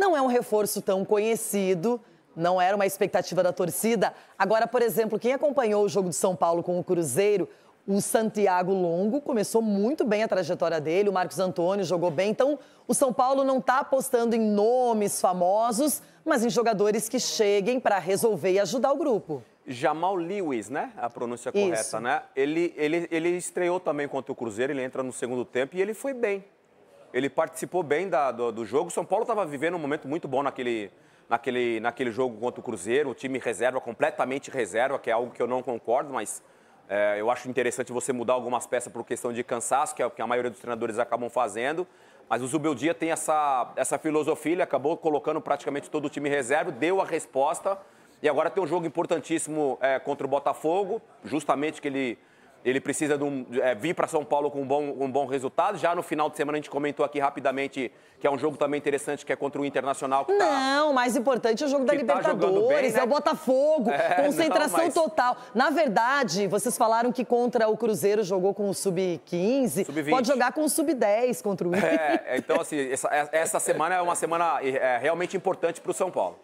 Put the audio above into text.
Não é um reforço tão conhecido, não era uma expectativa da torcida. Agora, por exemplo, quem acompanhou o jogo de São Paulo com o Cruzeiro, o Santiago Longo começou muito bem a trajetória dele, o Marcos Antônio jogou bem. Então, o São Paulo não está apostando em nomes famosos, mas em jogadores que cheguem para resolver e ajudar o grupo. Jamal Lewis, né? A pronúncia Isso. correta, né? Ele, ele, ele estreou também contra o Cruzeiro, ele entra no segundo tempo e ele foi bem ele participou bem da, do, do, jogo. São Paulo estava vivendo um momento muito bom naquele, naquele, naquele jogo contra o Cruzeiro. O time reserva, completamente reserva, que é algo que eu não concordo, mas é, eu acho interessante você mudar algumas peças por questão de cansaço, que é o que a maioria dos treinadores acabam fazendo. Mas o Zubeldia tem essa, essa filosofia, ele acabou colocando praticamente todo o time reserva, deu a resposta. E agora tem um jogo importantíssimo é, contra o Botafogo, justamente que ele ele precisa um, é, vir para São Paulo com um bom, um bom resultado. Já no final de semana a gente comentou aqui rapidamente que é um jogo também interessante, que é contra o Internacional. Tá, não, mais importante é o jogo da tá Libertadores, tá bem, né? é o Botafogo, é, concentração não, mas... total. Na verdade, vocês falaram que contra o Cruzeiro jogou com o Sub-15, Sub pode jogar com o Sub-10 contra o é, Inter. É, então, assim, essa, essa, semana é uma semana é, realmente importante para o São Paulo.